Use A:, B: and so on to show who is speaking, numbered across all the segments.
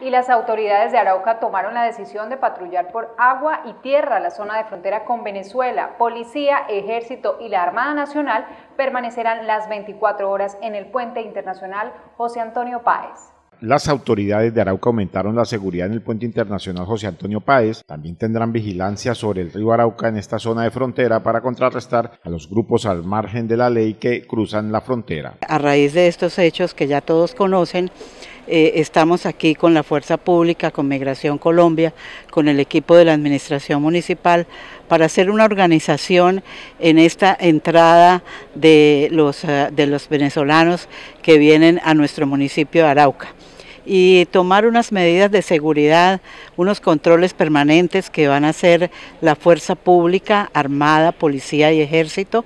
A: y las autoridades de Arauca tomaron la decisión de patrullar por agua y tierra la zona de frontera con Venezuela. Policía, Ejército y la Armada Nacional permanecerán las 24 horas en el puente internacional José Antonio Páez.
B: Las autoridades de Arauca aumentaron la seguridad en el puente internacional José Antonio Páez. También tendrán vigilancia sobre el río Arauca en esta zona de frontera para contrarrestar a los grupos al margen de la ley que cruzan la frontera.
A: A raíz de estos hechos que ya todos conocen, eh, estamos aquí con la Fuerza Pública, con Migración Colombia, con el equipo de la Administración Municipal, para hacer una organización en esta entrada de los, eh, de los venezolanos que vienen a nuestro municipio de Arauca y tomar unas medidas de seguridad, unos controles permanentes que van a hacer la fuerza pública, armada, policía y ejército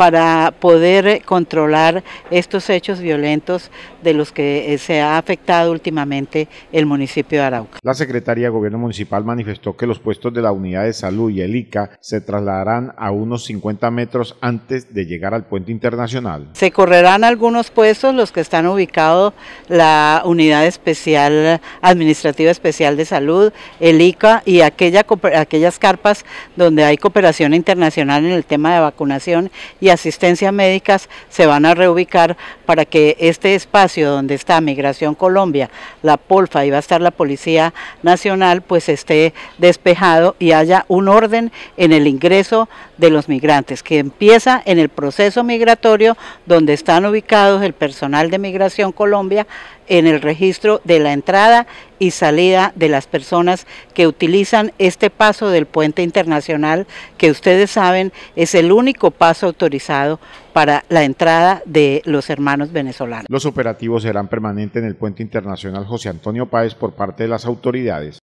A: para poder controlar estos hechos violentos de los que eh, se ha afectado últimamente
B: el municipio de Arauca. La Secretaría de Gobierno Municipal manifestó que los puestos de la Unidad de Salud y el ICA se trasladarán a unos 50 metros antes de llegar al puente internacional. Se
A: correrán algunos puestos, los que están ubicados la Unidad Especial Administrativa Especial de Salud, el ICA y aquellas carpas donde hay cooperación internacional en el tema de vacunación y asistencia médicas se van a reubicar para que este espacio donde está Migración Colombia, la Polfa y va a estar la Policía Nacional, pues esté despejado y haya un orden en el ingreso de los migrantes, que empieza en el proceso migratorio donde están ubicados el personal de Migración Colombia en el registro de la entrada y salida de las personas que utilizan este paso del puente internacional, que ustedes saben es el único paso autorizado para la entrada
B: de los hermanos venezolanos. Los operativos serán permanentes en el puente internacional José Antonio Páez por parte de las autoridades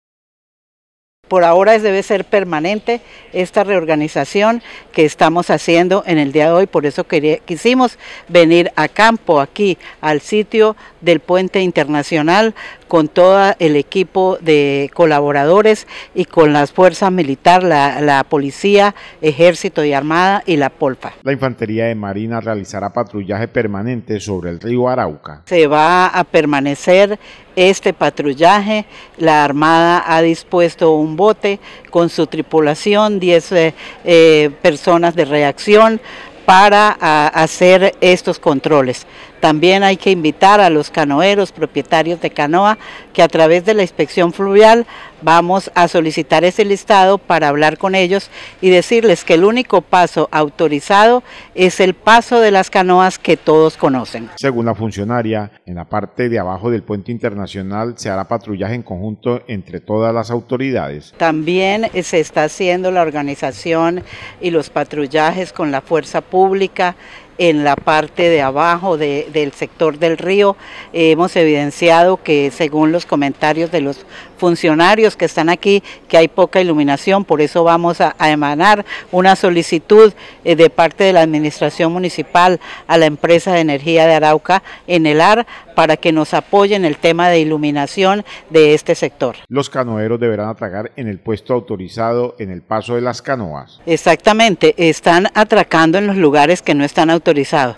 A: por ahora debe ser permanente esta reorganización que estamos haciendo en el día de hoy, por eso quisimos venir a campo, aquí, al sitio del puente internacional, con todo el equipo de colaboradores y con las fuerzas militares, la,
B: policía, ejército y armada y la polpa. La infantería de Marina realizará patrullaje permanente sobre el río Arauca. Se va a permanecer este patrullaje,
A: la Armada ha dispuesto un bote con su tripulación, 10 eh, eh, personas de reacción, para hacer estos controles. También hay que invitar a los canoeros, propietarios de canoa, que a través de la inspección fluvial Vamos a solicitar ese listado para hablar con ellos y decirles que el único paso autorizado es el paso de las canoas que
B: todos conocen. Según la funcionaria, en la parte de abajo del puente internacional se hará patrullaje en conjunto entre todas las autoridades.
A: También se está haciendo la organización y los patrullajes con la fuerza pública en la parte de abajo del sector del río. Eh, hemos evidenciado que según los comentarios de los funcionarios que están aquí, que hay poca iluminación, por eso vamos a, emanar una solicitud eh, de parte de la Administración Municipal a la empresa de energía de Arauca, en el Ar para que nos apoyen el tema de iluminación de este sector. Los canoeros deberán atracar en el puesto autorizado en el paso de las canoas. Exactamente, están atracando en los lugares que no están autorizados.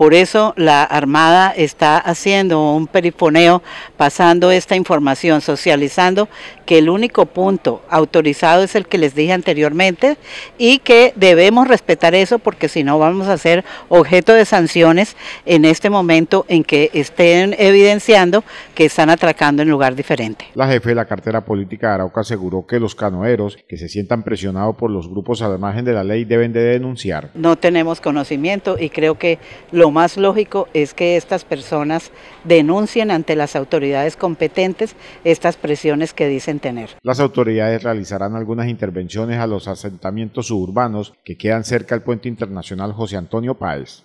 A: Por eso la Armada está haciendo un perifoneo, pasando esta información, socializando que el único punto autorizado es el que les dije anteriormente y que debemos respetar eso porque si no vamos a ser objeto de sanciones en este momento en que estén evidenciando que están atracando en lugar diferente.
B: La jefe de la cartera política de Arauca aseguró que los canoeros que se sientan presionados por los grupos a la margen de la ley deben de denunciar.
A: No tenemos conocimiento y creo que lo lo más lógico es que estas personas denuncien ante las autoridades competentes estas presiones que dicen tener.
B: Las autoridades realizarán algunas intervenciones a los asentamientos suburbanos que quedan cerca del puente internacional José Antonio Páez.